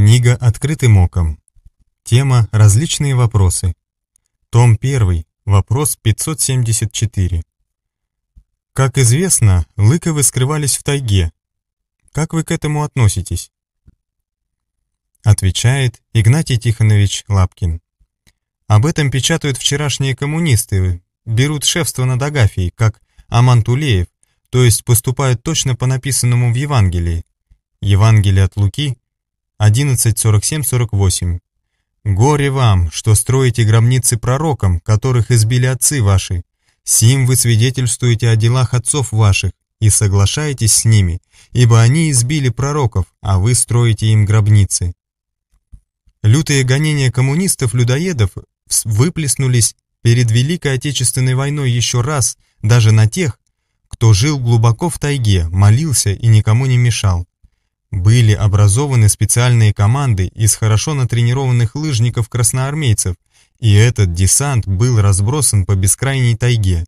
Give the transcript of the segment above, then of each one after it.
Книга «Открытым оком». Тема «Различные вопросы». Том 1. Вопрос 574. Как известно, лыковы скрывались в тайге. Как вы к этому относитесь? Отвечает Игнатий Тихонович Лапкин. Об этом печатают вчерашние коммунисты, берут шефство над Агафией, как Амантулеев, то есть поступают точно по написанному в Евангелии. Евангелие от Луки – 11.47.48. «Горе вам, что строите гробницы пророкам, которых избили отцы ваши. Сим вы свидетельствуете о делах отцов ваших и соглашаетесь с ними, ибо они избили пророков, а вы строите им гробницы». Лютые гонения коммунистов-людоедов выплеснулись перед Великой Отечественной войной еще раз даже на тех, кто жил глубоко в тайге, молился и никому не мешал. Были образованы специальные команды из хорошо натренированных лыжников-красноармейцев, и этот десант был разбросан по бескрайней тайге.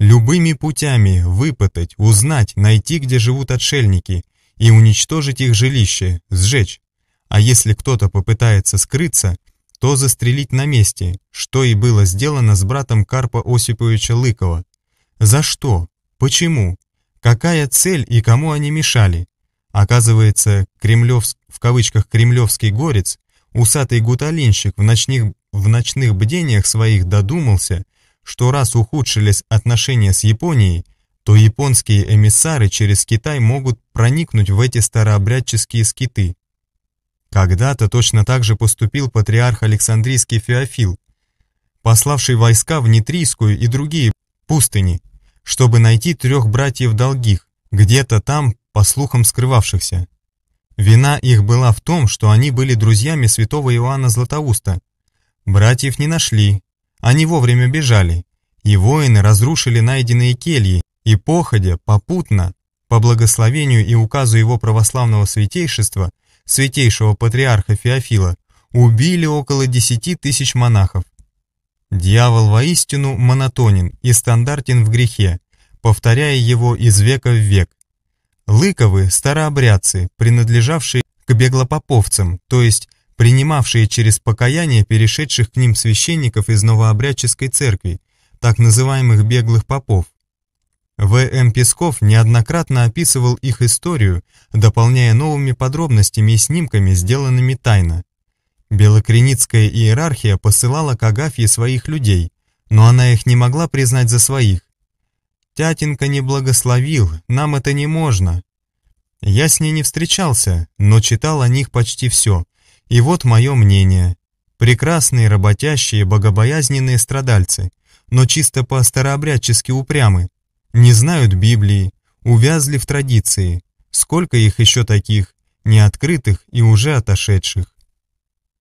Любыми путями выпытать, узнать, найти, где живут отшельники, и уничтожить их жилище, сжечь. А если кто-то попытается скрыться, то застрелить на месте, что и было сделано с братом Карпа Осиповича Лыкова. За что? Почему? Какая цель и кому они мешали? Оказывается, кремлевск, в кавычках «кремлевский горец», усатый гуталинщик в ночных, в ночных бдениях своих додумался, что раз ухудшились отношения с Японией, то японские эмиссары через Китай могут проникнуть в эти старообрядческие скиты. Когда-то точно так же поступил патриарх Александрийский Феофил, пославший войска в Нитрийскую и другие пустыни, чтобы найти трех братьев долгих, где-то там по слухам скрывавшихся. Вина их была в том, что они были друзьями святого Иоанна Златоуста. Братьев не нашли, они вовремя бежали, и воины разрушили найденные кельи, и походя, попутно, по благословению и указу его православного святейшества, святейшего патриарха Феофила, убили около десяти тысяч монахов. Дьявол воистину монотонен и стандартен в грехе, повторяя его из века в век, Лыковы – старообрядцы, принадлежавшие к беглопоповцам, то есть принимавшие через покаяние перешедших к ним священников из новообрядческой церкви, так называемых беглых попов. В.М. Песков неоднократно описывал их историю, дополняя новыми подробностями и снимками, сделанными тайно. Белокреницкая иерархия посылала к Агафье своих людей, но она их не могла признать за своих, Тятенька не благословил, нам это не можно. Я с ней не встречался, но читал о них почти все. И вот мое мнение. Прекрасные, работящие, богобоязненные страдальцы, но чисто по-старообрядчески упрямы. Не знают Библии, увязли в традиции. Сколько их еще таких, неоткрытых и уже отошедших.